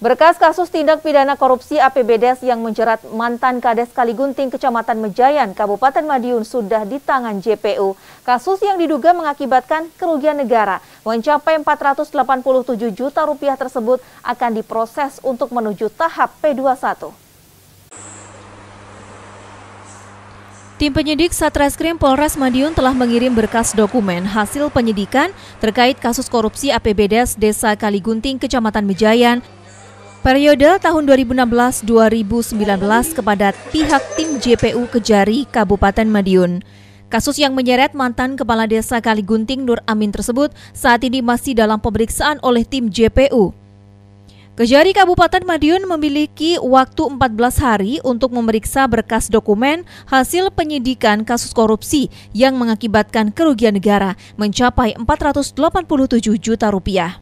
Berkas kasus tindak pidana korupsi APBDes yang menjerat mantan Kades Kaligunting Kecamatan Mejayan, Kabupaten Madiun sudah di tangan JPU. Kasus yang diduga mengakibatkan kerugian negara mencapai 487 juta rupiah tersebut akan diproses untuk menuju tahap P21. Tim penyidik Satreskrim Polres Madiun telah mengirim berkas dokumen hasil penyidikan terkait kasus korupsi APBDes Desa Kaligunting, Kecamatan Mejayan, Periode tahun 2016-2019 kepada pihak tim JPU Kejari Kabupaten Madiun. Kasus yang menyeret mantan Kepala Desa Kaligunting Nur Amin tersebut saat ini masih dalam pemeriksaan oleh tim JPU. Kejari Kabupaten Madiun memiliki waktu 14 hari untuk memeriksa berkas dokumen hasil penyidikan kasus korupsi yang mengakibatkan kerugian negara mencapai 487 juta rupiah.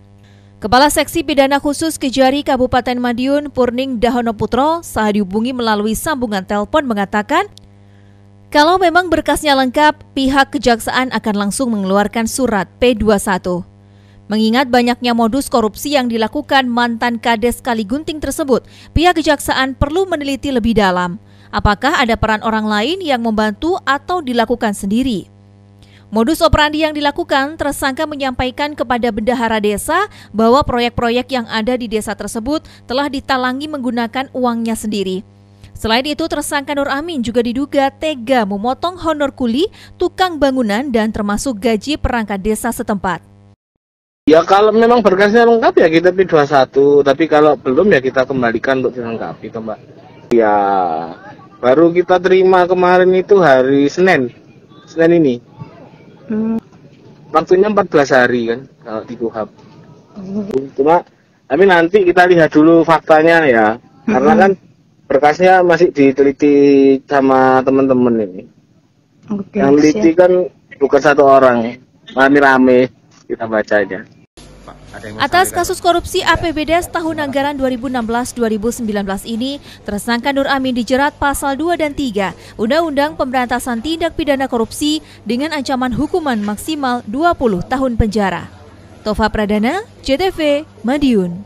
Kepala Seksi Pidana Khusus Kejari Kabupaten Madiun Purning Dahono Putro saat dihubungi melalui sambungan telepon mengatakan, kalau memang berkasnya lengkap, pihak kejaksaan akan langsung mengeluarkan surat P21. Mengingat banyaknya modus korupsi yang dilakukan mantan Kades Kaligunting tersebut, pihak kejaksaan perlu meneliti lebih dalam. Apakah ada peran orang lain yang membantu atau dilakukan sendiri? Modus operandi yang dilakukan, tersangka menyampaikan kepada bendahara desa bahwa proyek-proyek yang ada di desa tersebut telah ditalangi menggunakan uangnya sendiri. Selain itu, tersangka Nur Amin juga diduga tega memotong honor kuli, tukang bangunan, dan termasuk gaji perangkat desa setempat. Ya kalau memang berkasnya lengkap ya kita P21, tapi kalau belum ya kita kembalikan untuk dilengkapi, Mbak. Ya, baru kita terima kemarin itu hari Senin, Senin ini. Hmm. Waktunya 14 hari kan kalau di kuhab. Hmm. Cuma tapi nanti kita lihat dulu faktanya ya. Hmm. Karena kan berkasnya masih diteliti sama teman-teman ini. Okay, yang teliti kan bukan satu orang, rame-rame kita bacanya. Atas kasus korupsi APBD tahun anggaran 2016-2019 ini, tersangka Nur Amin dijerat pasal 2 dan 3 Undang-Undang Pemberantasan Tindak Pidana Korupsi dengan ancaman hukuman maksimal 20 tahun penjara. Tova Pradana, JTV, Madiun.